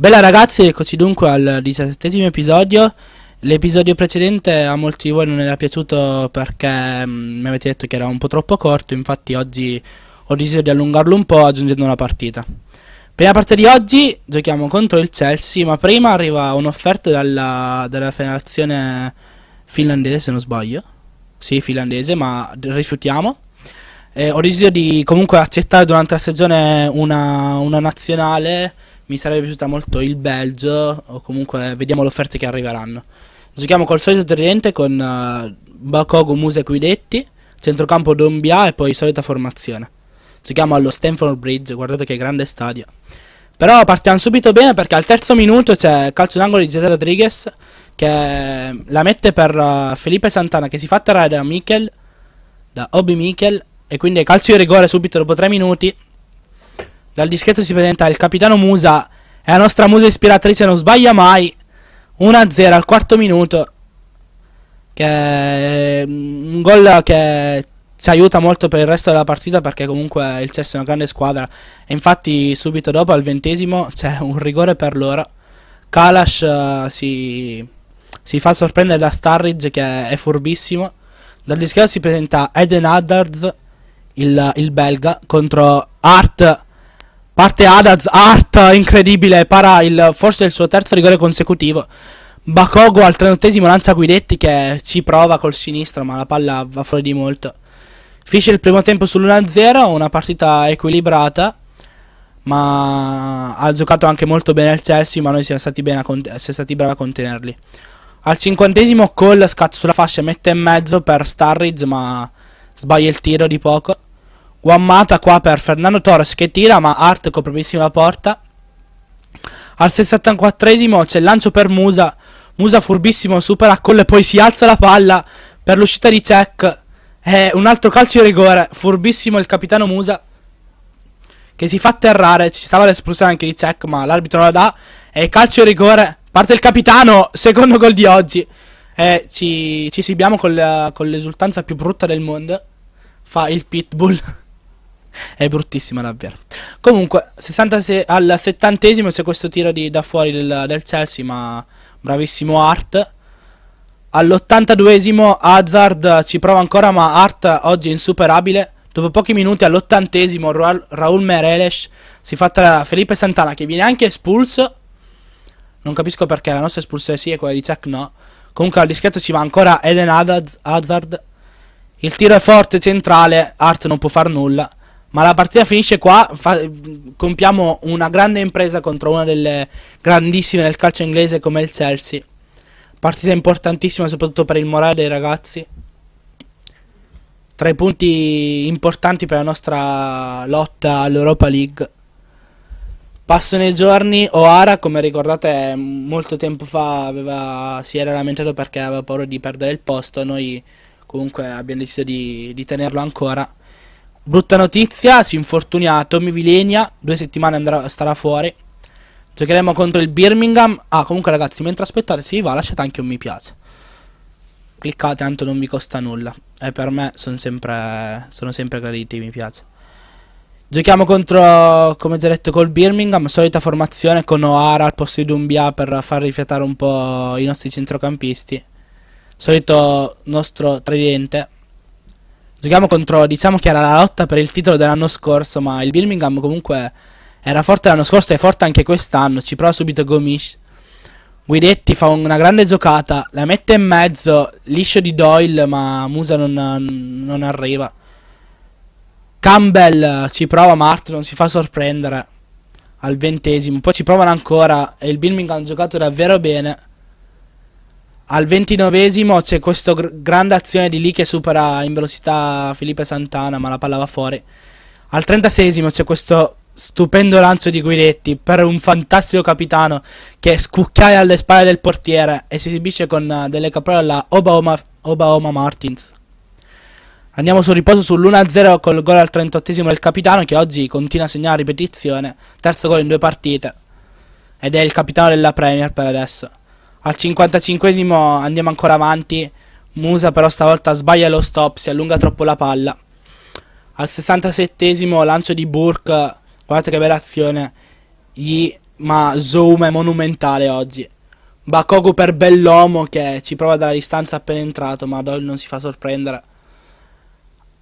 Bella ragazzi, eccoci dunque al diciassettesimo episodio. L'episodio precedente a molti di voi non era piaciuto perché mh, mm, mi avete detto che era un po' troppo corto, infatti oggi ho deciso di allungarlo un po' aggiungendo una partita. Per la parte di oggi giochiamo contro il Chelsea, ma prima arriva un'offerta dalla, dalla federazione finlandese, se non sbaglio. Sì, finlandese, ma rifiutiamo. Eh, ho deciso di comunque accettare durante la stagione una, una nazionale mi sarebbe piaciuta molto il Belgio o comunque vediamo le offerte che arriveranno. Giochiamo col solito tridente con uh, eh, Bakogo, Muse e Guidetti, centrocampo Dombia e poi solita formazione. Giochiamo allo Stanford Bridge, guardate che grande stadio. Però partiamo subito bene perché al terzo minuto c'è calcio d'angolo di Zeta Rodriguez che eh, la mette per uh, Felipe Santana che si fa atterrare da Michel, da Obi Michel e quindi calcio di rigore subito dopo tre minuti dal dischetto si presenta il capitano Musa. e la nostra musa ispiratrice, non sbaglia mai. 1-0 al quarto minuto. Che è un gol che ci aiuta molto per il resto della partita perché comunque il Chelsea è una grande squadra. E infatti subito dopo al ventesimo c'è un rigore per loro. Kalash uh, si, si, fa sorprendere da Starridge che è furbissimo. Dal dischetto si presenta Eden Haddard, il, il belga, contro Art Parte Adaz, Art incredibile, para il, forse il suo terzo rigore consecutivo. Bakogo al trentottesimo lanza Guidetti che ci prova col sinistro ma la palla va fuori di molto. Fisce il primo tempo sull'1-0, una partita equilibrata, ma ha giocato anche molto bene il Chelsea ma noi siamo stati, cont- siamo stati bravi a contenerli. Al cinquantesimo Cole scatta sulla fascia mette e mezzo per Starridge ma sbaglia il tiro di poco guammata qua per Fernando Torres che tira ma Art copre benissimo la porta. Al 64esimo c'è il lancio per Musa. Musa furbissimo supera Colle poi si alza la palla per l'uscita di Cech. Eh, un altro calcio di rigore. Furbissimo il capitano Musa che si fa atterrare. Ci stava l'esplosione anche di Cech ma l'arbitro non la dà. E calcio di rigore. Parte il capitano. Secondo gol di oggi. e ci, ci sibiamo con, la, con l'esultanza più brutta del mondo. Fa il pitbull. È bruttissima davvero. Comunque, 66, al settantesimo c'è questo tiro di, da fuori del, del Chelsea, ma bravissimo Art. All'82esimo Hazard ci prova ancora, ma Art oggi è insuperabile. Dopo pochi minuti all'ottantesimo Ra- Raul Mereles si fa tra Felipe Santana che viene anche espulso. Non capisco perché la nostra espulsione sì e quella di Chuck no. Comunque al dischetto ci va ancora Eden Hazard. Il tiro è forte, centrale, Art non può far nulla. Ma la partita finisce qua, fa, compiamo una grande impresa contro una delle grandissime del calcio inglese come il Chelsea. Partita importantissima soprattutto per il morale dei ragazzi. Tra i punti importanti per la nostra lotta all'Europa League. Passano i giorni, O'Hara come ricordate molto tempo fa aveva, si era lamentato perché aveva paura di perdere il posto, noi comunque abbiamo deciso di, di tenerlo ancora Brutta notizia, si infortunia Tommy Vilenia, due settimane andrà, starà fuori. Giocheremo contro il Birmingham. Ah, comunque ragazzi, mentre aspettate si va, lasciate anche un mi piace. Cliccate, tanto non vi costa nulla. E eh, per me sono sempre, sono sempre graditi, mi piace. Giochiamo contro, come già detto, col Birmingham, solita formazione con O'Hara al posto di Dumbia per far rifiatare un po' i nostri centrocampisti. Solito nostro tridente. Giochiamo contro, diciamo che era la lotta per il titolo dell'anno scorso, ma il Birmingham comunque era forte l'anno scorso e è forte anche quest'anno. Ci prova subito Gomish. Guidetti fa una grande giocata, la mette in mezzo, liscio di Doyle, ma Musa non, non arriva. Campbell ci prova, Mart non si fa sorprendere al ventesimo. Poi ci provano ancora e il Birmingham ha giocato davvero bene. Al ventinovesimo c'è questa gr- grande azione di lì che supera in velocità Felipe Santana, ma la palla va fuori. Al trentasesimo c'è questo stupendo lancio di Guidetti per un fantastico capitano che scucchiaia alle spalle del portiere e si esibisce con eh, delle caprole alla Obama, Obaoma Martins. Andiamo sul riposo sull'1-0 col gol al 38 del capitano che oggi continua a segnare a ripetizione, terzo gol in due partite ed è il capitano della Premier per adesso. Al 55 andiamo ancora avanti. Musa però stavolta sbaglia lo stop, si allunga troppo la palla. Al 67 lancio di Burke, guardate che bella azione. Gli, ma Zoom è monumentale oggi. Bakogo per Bellomo che ci prova dalla distanza appena entrato, ma Doyle non si fa sorprendere.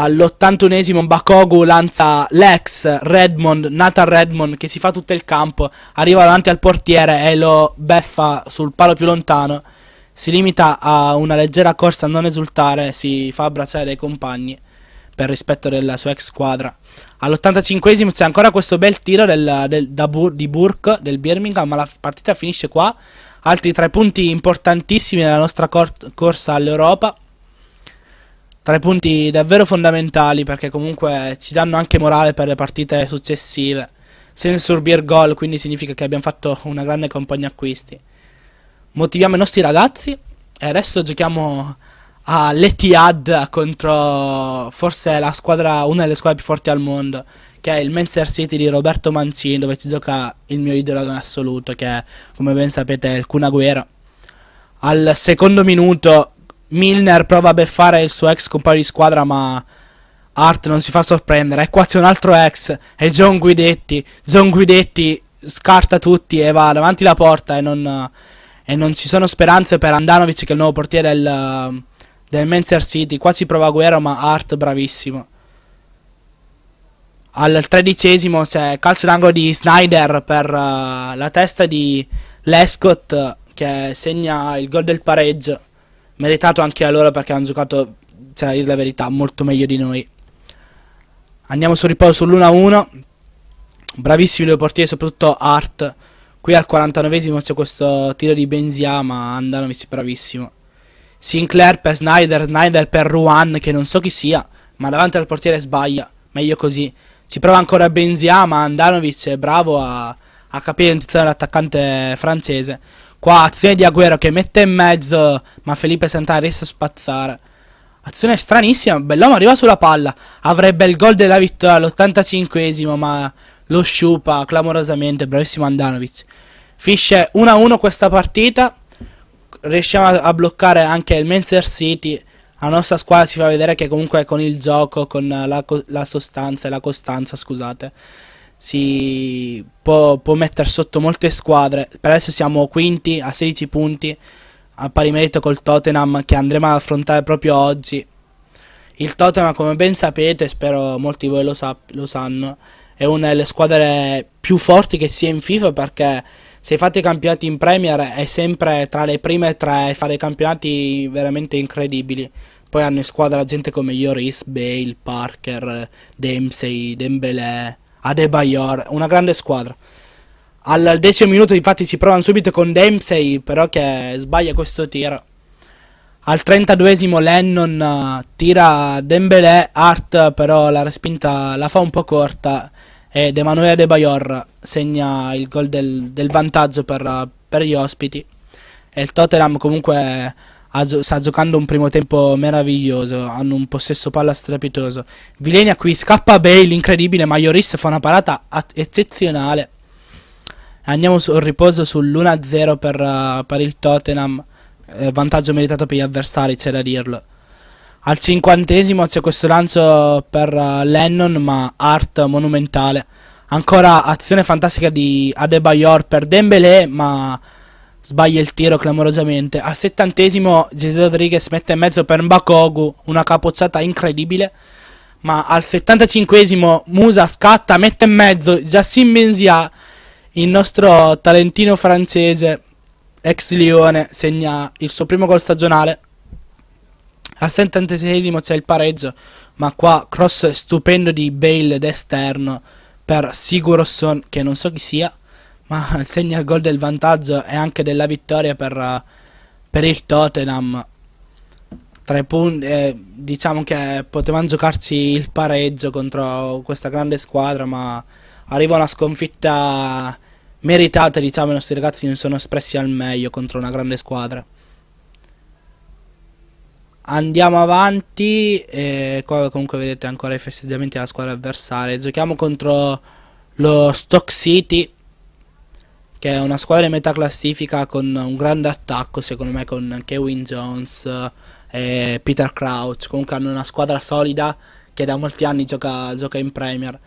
All'81esimo Bakogu lancia l'ex Redmond, Nathan Redmond, che si fa tutto il campo, arriva davanti al portiere e lo beffa sul palo più lontano. Si limita a una leggera corsa a non esultare, si fa abbracciare dai compagni per rispetto della sua ex squadra. All'85esimo c'è ancora questo bel tiro del, del, Bur, di Burke del Birmingham, ma la partita finisce qua. Altri tre punti importantissimi nella nostra cor- corsa all'Europa tre punti davvero fondamentali perché comunque ci danno anche morale per le partite successive. Senza subire gol, quindi significa che abbiamo fatto una grande compagnia acquisti. Motiviamo i nostri ragazzi e adesso giochiamo all'Etihad contro forse la squadra, una delle squadre più forti al mondo, che è il Manchester City di Roberto Mancini, dove ci gioca il mio idolo in assoluto, che è, come ben sapete, il Kun Agüero. Al secondo minuto Milner prova a beffare il suo ex compagno di squadra, ma Art non si fa sorprendere. E qua c'è un altro ex, è John Guidetti. John Guidetti scarta tutti e va davanti la porta e non, e non ci sono speranze per Andanovic, che è il nuovo portiere del, del Manchester City. Qua si prova Guerra, ma Art bravissimo. Al tredicesimo c'è calcio d'angolo di Snyder per uh, la testa di Lescott che segna il gol del pareggio meritato anche a loro perché hanno giocato, cioè, a dire la verità, molto meglio di noi. Andiamo sul riposo sull'1-1. Bravissimi due portieri, soprattutto Art. Qui al 49esimo c'è questo tiro di Benzia, ma Andanovic bravissimo. Sinclair per Snyder, Snyder per Ruan, che non so chi sia, ma davanti al portiere sbaglia. Meglio così. Si prova ancora Benzia, ma Andanovic è bravo a, a capire l'intenzione dell'attaccante francese. Qua azione di Agüero che mette in mezzo, ma Felipe Santana riesce a spazzare. Azione stranissima, Bellomo arriva sulla palla, avrebbe il gol della vittoria all'85esimo, ma lo sciupa clamorosamente, bravissimo Andanovic. Fisce 1-1 questa partita, riusciamo a bloccare anche il Manchester City. La nostra squadra si fa vedere che comunque con il gioco, con la, la sostanza e la costanza, scusate, si può, può mettere sotto molte squadre. Per adesso siamo quinti a 16 punti, a pari merito col Tottenham che andremo ad affrontare proprio oggi. Il Tottenham, come ben sapete, spero molti di voi lo, lo sanno, è una delle squadre più forti che sia in FIFA perché se fate i campionati in Premier è sempre tra le prime tre, fare campionati veramente incredibili. Poi hanno in squadra gente come Yoris, Bale, Parker, Dempsey, Dembélé, Adebayor, una grande squadra. Al decimo minuto infatti ci provano subito con Dempsey, però che sbaglia questo tiro. Al 32 Lennon eh, tira Dembélé, Hart però la respinta la fa un po' corta ed Emanuele De Bayor segna il gol del, del vantaggio per, eh, per gli ospiti. E il Tottenham comunque sta giocando un primo tempo meraviglioso, hanno un possesso palla strepitoso. Vilenia qui scappa Bale, incredibile, Maioris fa una parata eccezionale. Andiamo sul riposo sull'1-0 per, uh, per, il Tottenham, eh, vantaggio meritato per gli avversari, c'è da dirlo. Al cinquantesimo c'è questo lancio per uh, Lennon, ma art monumentale. Ancora azione fantastica di Adebayor per Dembélé, ma sbaglia il tiro clamorosamente. Al settantesimo Jesus Rodriguez mette in mezzo per Mbakogu, una capozzata incredibile. Ma al settantacinquesimo Musa scatta, mette in mezzo Jassim Benzia, il nostro talentino francese, ex Lione, segna il suo primo gol stagionale. Al settantesimo c'è il pareggio, ma qua cross stupendo di Bale d'esterno per Sigurosson, che non so chi sia ma segna il gol del vantaggio e anche della vittoria per, eh, per il Tottenham. Tre punti, eh, diciamo che potevano giocarci il pareggio contro questa grande squadra, ma arriva una sconfitta meritata, diciamo, i nostri ragazzi non sono espressi al meglio contro una grande squadra. Andiamo avanti, e qua comunque vedete ancora i festeggiamenti della squadra avversaria. Giochiamo contro lo Stock City che è una squadra di metà classifica con un grande attacco, secondo me, con Kevin Jones e eh, Peter Crouch. Comunque hanno una squadra solida che da molti anni gioca, gioca in Premier.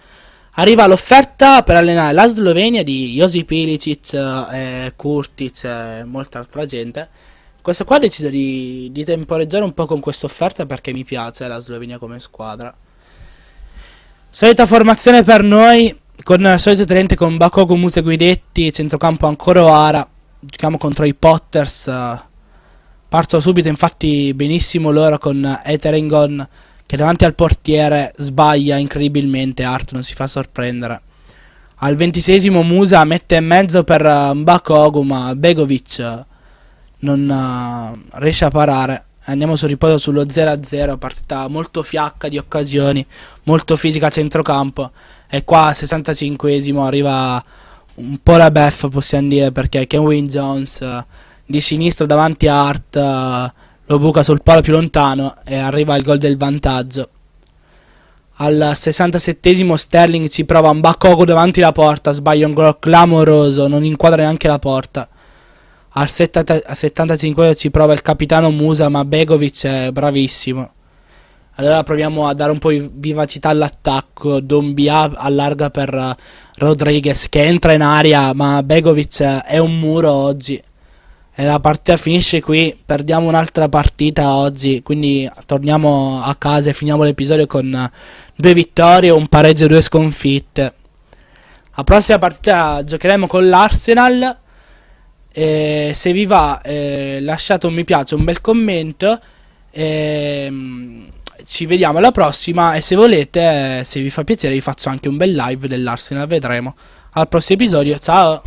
Arriva l'offerta per allenare la Slovenia di Josi Pilicic, eh, Kurtic e molta altra gente. Questo qua ho deciso di, di temporeggiare un po' con questa offerta perché mi piace la Slovenia come squadra. Solita formazione per noi, con il eh, solito tenente con Bakogo Muse Guidetti, centrocampo ancora Oara, giochiamo contro i Potters. Eh. Parto subito infatti benissimo loro con Eteringon che davanti al portiere sbaglia incredibilmente, Art non si fa sorprendere. Al ventisesimo Musa mette in mezzo per Mbakogo eh, ma Begovic non riesce a parare andiamo sul riposo sullo 0-0, partita molto fiacca di occasioni, molto fisica a centrocampo e qua al 65esimo arriva un po' la beffa possiamo dire perché Kenwin Jones eh, di sinistra davanti a Hart eh, lo buca sul palo più lontano e arriva il gol del vantaggio. Al 67esimo Sterling ci prova un baccocco davanti alla porta, sbaglia un gol clamoroso, non inquadra neanche la porta. Al 75 ci prova il capitano Musa, ma Begovic è eh, bravissimo. Allora proviamo a dare un po' di vivacità all'attacco. Dombia allarga per eh, Rodriguez che entra in aria, ma Begovic eh, è un muro oggi. E la partita finisce qui, perdiamo un'altra partita oggi, quindi torniamo a casa e finiamo l'episodio con due vittorie, un pareggio e due sconfitte. La prossima partita giocheremo con l'Arsenal. Eh, se vi va eh, lasciate un mi piace, un bel commento. Ehm, ci vediamo alla prossima e se volete, eh, se vi fa piacere, vi faccio anche un bel live dell'Arsenal, vedremo. Al prossimo episodio, ciao!